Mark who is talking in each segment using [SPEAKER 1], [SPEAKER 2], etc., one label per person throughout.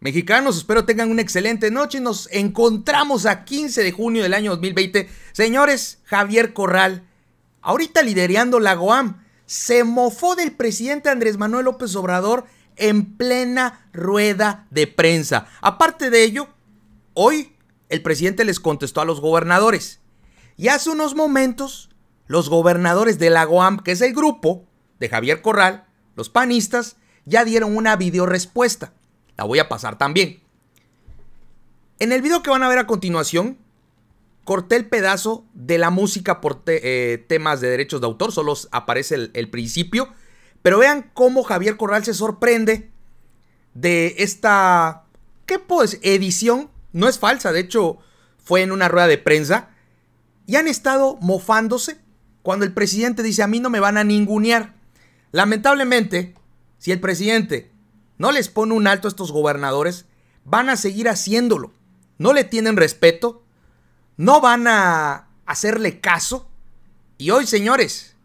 [SPEAKER 1] Mexicanos, espero tengan una excelente noche. Nos encontramos a 15 de junio del año 2020. Señores, Javier Corral, ahorita liderando la GOAM, se mofó del presidente Andrés Manuel López Obrador en plena rueda de prensa. Aparte de ello, hoy el presidente les contestó a los gobernadores. Y hace unos momentos, los gobernadores de la GOAM, que es el grupo de Javier Corral, los panistas, ya dieron una respuesta. La voy a pasar también. En el video que van a ver a continuación, corté el pedazo de la música por eh, temas de derechos de autor, solo aparece el, principio. Pero vean cómo Javier Corral se sorprende de esta, ¿qué pues? Edición. No es falsa, de hecho fue en una rueda de prensa. Y han estado mofándose cuando el presidente dice, a mí no me van a ningunear. Lamentablemente, si el presidente no les pone un alto a estos gobernadores, van a seguir haciéndolo. No le tienen respeto, no van a hacerle caso. Y hoy, señores,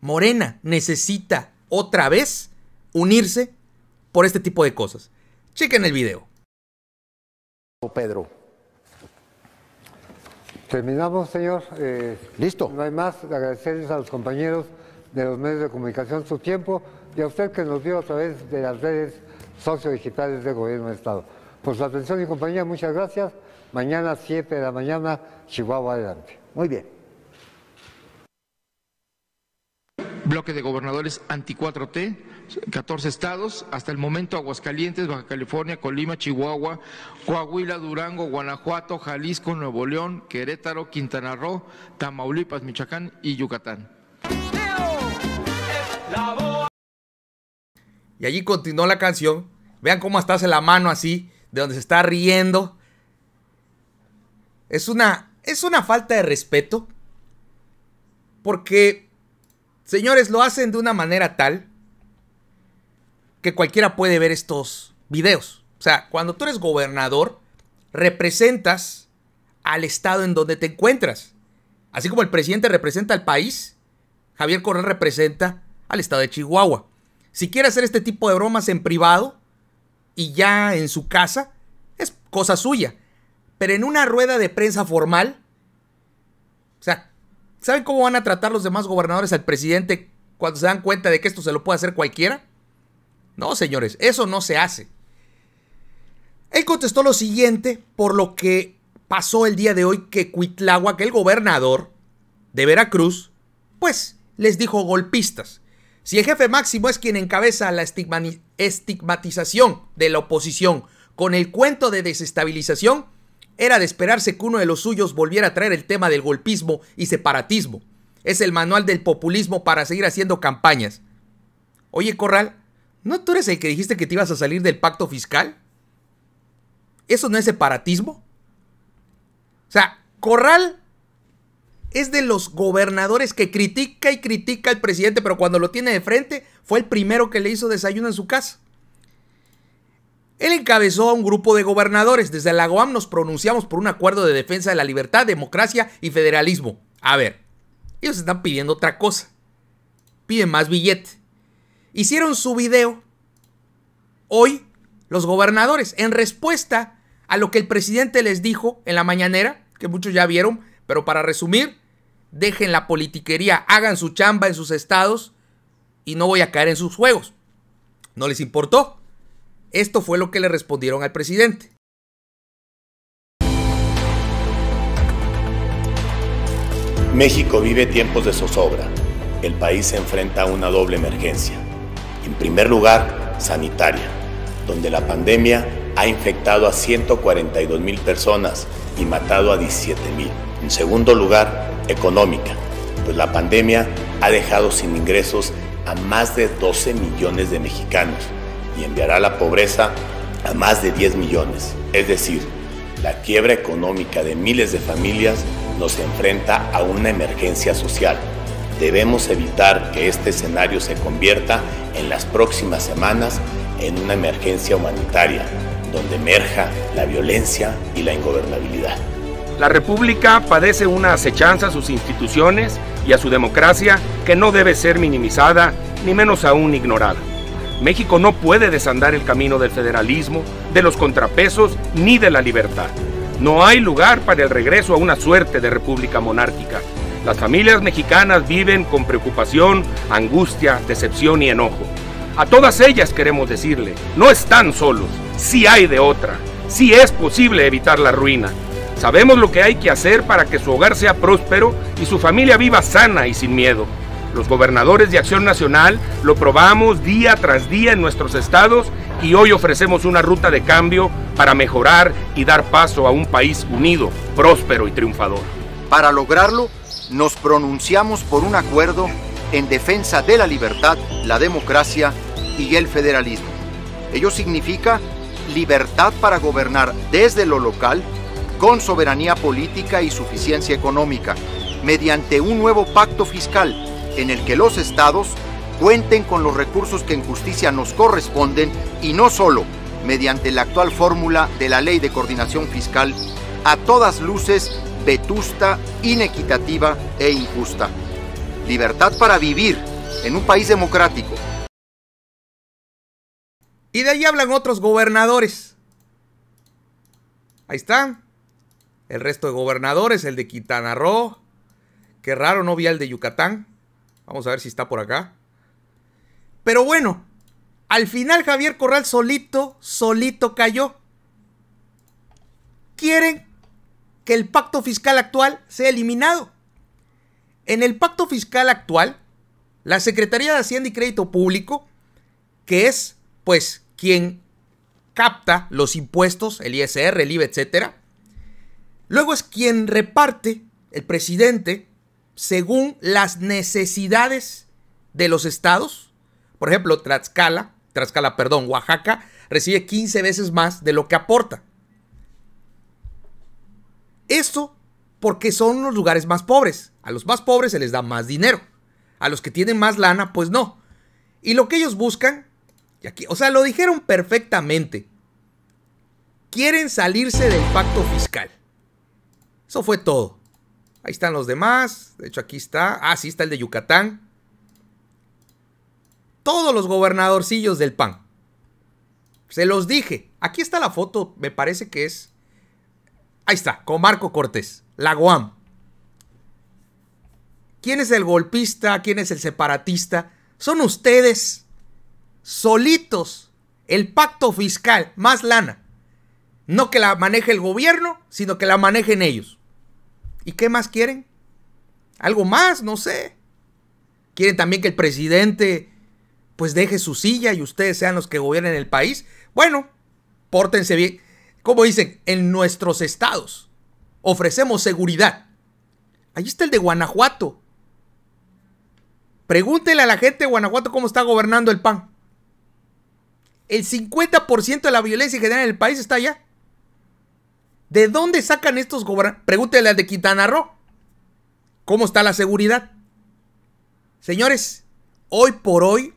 [SPEAKER 1] Morena necesita otra vez unirse por este tipo de cosas. Chequen el video. Pedro. Terminamos, señor. Eh, Listo. No hay más. Agradecerles a los compañeros de los medios de comunicación su tiempo y a usted que nos vio a través de las redes sociodigitales del Gobierno de Estado. Por su atención y compañía, muchas gracias. Mañana 7 de la mañana, Chihuahua adelante. Muy bien. Bloque de gobernadores anti-4T, 14 estados, hasta el momento Aguascalientes, Baja California, Colima, Chihuahua, Coahuila, Durango, Guanajuato, Jalisco, Nuevo León, Querétaro, Quintana Roo, Tamaulipas, Michoacán y Yucatán. Y allí continuó la canción. Vean cómo hasta hace la mano así, de donde se está riendo. Es una, es una falta de respeto. Porque, señores, lo hacen de una manera tal que cualquiera puede ver estos videos. O sea, cuando tú eres gobernador, representas al estado en donde te encuentras. Así como el presidente representa al país, Javier Correa representa al estado de Chihuahua. Si quiere hacer este tipo de bromas en privado y ya en su casa, es cosa suya. Pero en una rueda de prensa formal, o sea, ¿saben cómo van a tratar los demás gobernadores al presidente cuando se dan cuenta de que esto se lo puede hacer cualquiera? No, señores, eso no se hace. Él contestó lo siguiente por lo que pasó el día de hoy que que el gobernador de Veracruz, pues les dijo golpistas. Si el jefe máximo es quien encabeza la estigmatización de la oposición con el cuento de desestabilización, era de esperarse que uno de los suyos volviera a traer el tema del golpismo y separatismo. Es el manual del populismo para seguir haciendo campañas. Oye, Corral, ¿no tú eres el que dijiste que te ibas a salir del pacto fiscal? ¿Eso no es separatismo? O sea, Corral es de los gobernadores que critica y critica al presidente, pero cuando lo tiene de frente fue el primero que le hizo desayuno en su casa. Él encabezó a un grupo de gobernadores. Desde la GOAM nos pronunciamos por un acuerdo de defensa de la libertad, democracia y federalismo. A ver, ellos están pidiendo otra cosa. Piden más billete. Hicieron su video hoy los gobernadores en respuesta a lo que el presidente les dijo en la mañanera, que muchos ya vieron, pero para resumir, dejen la politiquería, hagan su chamba en sus estados y no voy a caer en sus juegos. No les importó. Esto fue lo que le respondieron al presidente. México vive tiempos de zozobra. El país se enfrenta a una doble emergencia. En primer lugar, sanitaria, donde la pandemia ha infectado a 142 mil personas y matado a 17 mil. En segundo lugar, económica, pues la pandemia ha dejado sin ingresos a más de 12 millones de mexicanos y enviará la pobreza a más de 10 millones. Es decir, la quiebra económica de miles de familias nos enfrenta a una emergencia social. Debemos evitar que este escenario se convierta en las próximas semanas en una emergencia humanitaria, donde emerja la violencia y la ingobernabilidad. La República padece una acechanza a sus instituciones y a su democracia que no debe ser minimizada ni menos aún ignorada. México no puede desandar el camino del federalismo, de los contrapesos ni de la libertad. No hay lugar para el regreso a una suerte de república monárquica. Las familias mexicanas viven con preocupación, angustia, decepción y enojo. A todas ellas queremos decirle, no están solos, Si hay de otra, si es posible evitar la ruina, Sabemos lo que hay que hacer para que su hogar sea próspero y su familia viva sana y sin miedo. Los gobernadores de Acción Nacional lo probamos día tras día en nuestros estados y hoy ofrecemos una ruta de cambio para mejorar y dar paso a un país unido, próspero y triunfador. Para lograrlo, nos pronunciamos por un acuerdo en defensa de la libertad, la democracia y el federalismo. Ello significa libertad para gobernar desde lo local, con soberanía política y suficiencia económica, mediante un nuevo pacto fiscal en el que los estados cuenten con los recursos que en justicia nos corresponden y no solo mediante la actual fórmula de la Ley de Coordinación Fiscal, a todas luces vetusta, inequitativa e injusta. Libertad para vivir en un país democrático. Y de ahí hablan otros gobernadores. Ahí están. El resto de gobernadores, el de Quintana Roo. Qué raro, no vi al de Yucatán. Vamos a ver si está por acá. Pero bueno, al final Javier Corral solito, solito cayó. Quieren que el pacto fiscal actual sea eliminado. En el pacto fiscal actual, la Secretaría de Hacienda y Crédito Público, que es pues quien capta los impuestos, el ISR, el IVA, etcétera, Luego es quien reparte, el presidente, según las necesidades de los estados. Por ejemplo, Tlaxcala, Tlaxcala, perdón, Oaxaca recibe 15 veces más de lo que aporta. Esto porque son los lugares más pobres. A los más pobres se les da más dinero. A los que tienen más lana, pues no. Y lo que ellos buscan, y aquí, o sea, lo dijeron perfectamente. Quieren salirse del pacto fiscal. Eso fue todo. Ahí están los demás. De hecho, aquí está. Ah, sí, está el de Yucatán. Todos los gobernadorcillos del PAN. Se los dije. Aquí está la foto. Me parece que es. Ahí está, con Marco Cortés. La Guam. ¿Quién es el golpista? ¿Quién es el separatista? Son ustedes solitos. El pacto fiscal, más lana. No que la maneje el gobierno, sino que la manejen ellos. ¿Y qué más quieren? ¿Algo más? No sé. ¿Quieren también que el presidente pues deje su silla y ustedes sean los que gobiernen el país? Bueno, pórtense bien. Como dicen, en nuestros estados ofrecemos seguridad. Ahí está el de Guanajuato. Pregúntenle a la gente de Guanajuato cómo está gobernando el PAN. El 50% de la violencia que tiene en el país está allá. ¿De dónde sacan estos gobernantes? Pregúntele al de Quintana Roo. ¿Cómo está la seguridad? Señores, hoy por hoy,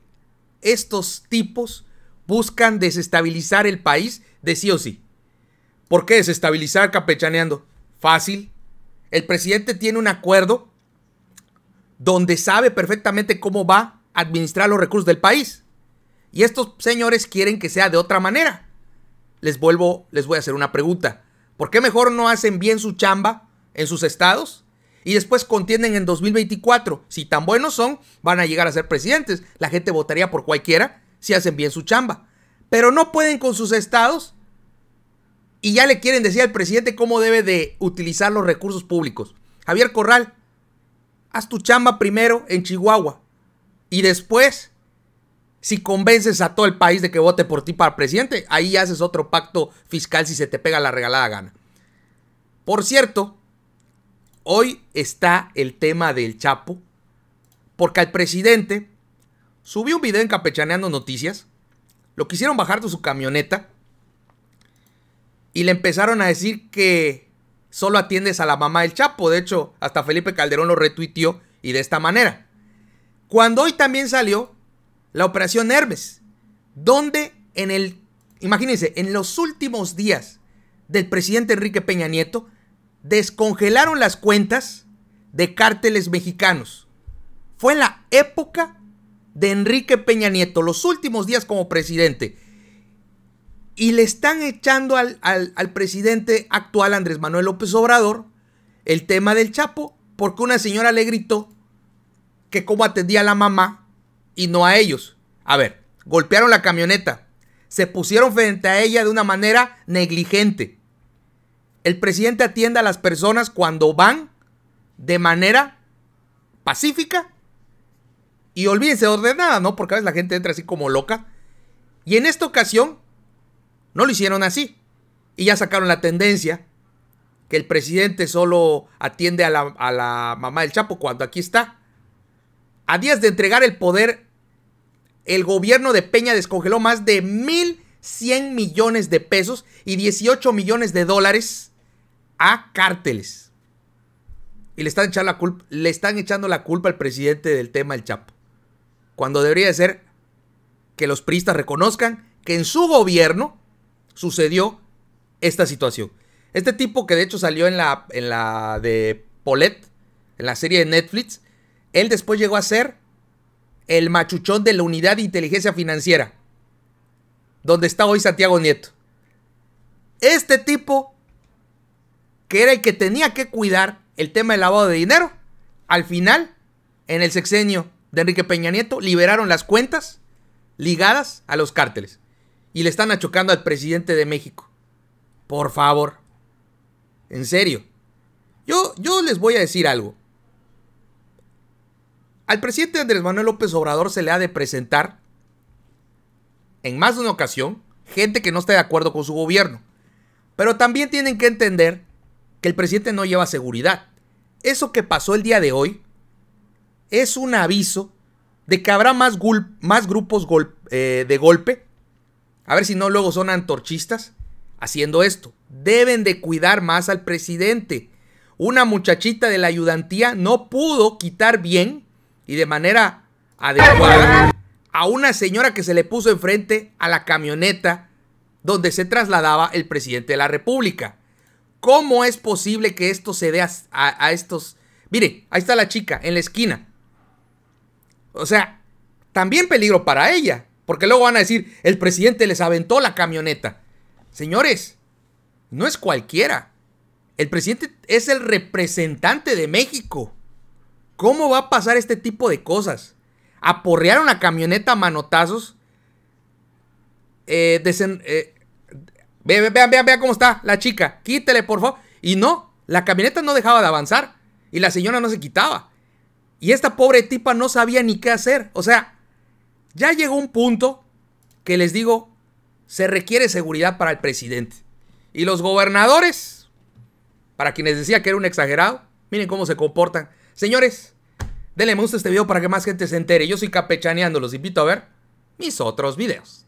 [SPEAKER 1] estos tipos buscan desestabilizar el país de sí o sí. ¿Por qué desestabilizar Capechaneando. Fácil. El presidente tiene un acuerdo donde sabe perfectamente cómo va a administrar los recursos del país. Y estos señores quieren que sea de otra manera. Les vuelvo, les voy a hacer una pregunta. ¿Por qué mejor no hacen bien su chamba en sus estados? Y después contienden en 2024. Si tan buenos son, van a llegar a ser presidentes. La gente votaría por cualquiera si hacen bien su chamba. Pero no pueden con sus estados y ya le quieren decir al presidente cómo debe de utilizar los recursos públicos. Javier Corral, haz tu chamba primero en Chihuahua y después si convences a todo el país de que vote por ti para presidente, ahí haces otro pacto fiscal si se te pega la regalada gana. Por cierto, hoy está el tema del Chapo, porque al presidente subió un video encapechaneando Noticias, lo quisieron bajar de su camioneta y le empezaron a decir que solo atiendes a la mamá del Chapo. De hecho, hasta Felipe Calderón lo retuiteó y de esta manera. Cuando hoy también salió la operación Hermes, donde en el, imagínense, en los últimos días del presidente Enrique Peña Nieto, descongelaron las cuentas de cárteles mexicanos. Fue en la época de Enrique Peña Nieto, los últimos días como presidente. Y le están echando al, presidente actual, Andrés Manuel López Obrador, el tema del Chapo, porque una señora le gritó que cómo atendía a la mamá y no a ellos. A ver, golpearon la camioneta, se pusieron frente a ella de una manera negligente. El presidente atiende a las personas cuando van de manera pacífica y olvídense ordenada, ¿no? Porque a veces la gente entra así como loca. Y en esta ocasión no lo hicieron así. Y ya sacaron la tendencia que el presidente solo atiende a la, a la mamá del Chapo cuando aquí está. A días de entregar el poder el gobierno de Peña descongeló más de 1.100 millones de pesos y 18 millones de dólares a cárteles. Y le están, echando la culpa, le están echando la culpa al presidente del tema el Chapo. Cuando debería ser que los priistas reconozcan que en su gobierno sucedió esta situación. Este tipo que de hecho salió en la, en la de Polet, en la serie de Netflix, él después llegó a ser el machuchón de la Unidad de Inteligencia Financiera, donde está hoy Santiago Nieto. Este tipo, que era el que tenía que cuidar el tema del lavado de dinero, al final, en el sexenio de Enrique Peña Nieto, liberaron las cuentas ligadas a los cárteles y le están achocando al presidente de México. Por favor. En serio. Yo, yo les voy a decir algo. Al presidente Andrés Manuel López Obrador se le ha de presentar en más de una ocasión gente que no está de acuerdo con su gobierno. Pero también tienen que entender que el presidente no lleva seguridad. Eso que pasó el día de hoy es un aviso de que habrá más, grupos eh, de golpe. A ver si no luego son antorchistas haciendo esto. Deben de cuidar más al presidente. Una muchachita de la ayudantía no pudo quitar bien y de manera adecuada a una señora que se le puso enfrente a la camioneta donde se trasladaba el presidente de la República. ¿Cómo es posible que esto se dé a, estos... Mire, ahí está la chica, en la esquina. O sea, también peligro para ella, porque luego van a decir, el presidente les aventó la camioneta. Señores, no es cualquiera. El presidente es el representante de México. ¿Cómo va a pasar este tipo de cosas? Aporrearon la camioneta a manotazos. Eh, eh, vean, vean, vean, vean cómo está la chica. Quítele, por favor. Y no, la camioneta no dejaba de avanzar. Y la señora no se quitaba. Y esta pobre tipa no sabía ni qué hacer. O sea, ya llegó un punto que les digo, se requiere seguridad para el presidente. Y los gobernadores, para quienes decía que era un exagerado, miren cómo se comportan. Señores, denle me gusta a este video para que más gente se entere. Yo soy Capechaneando, los invito a ver mis otros videos.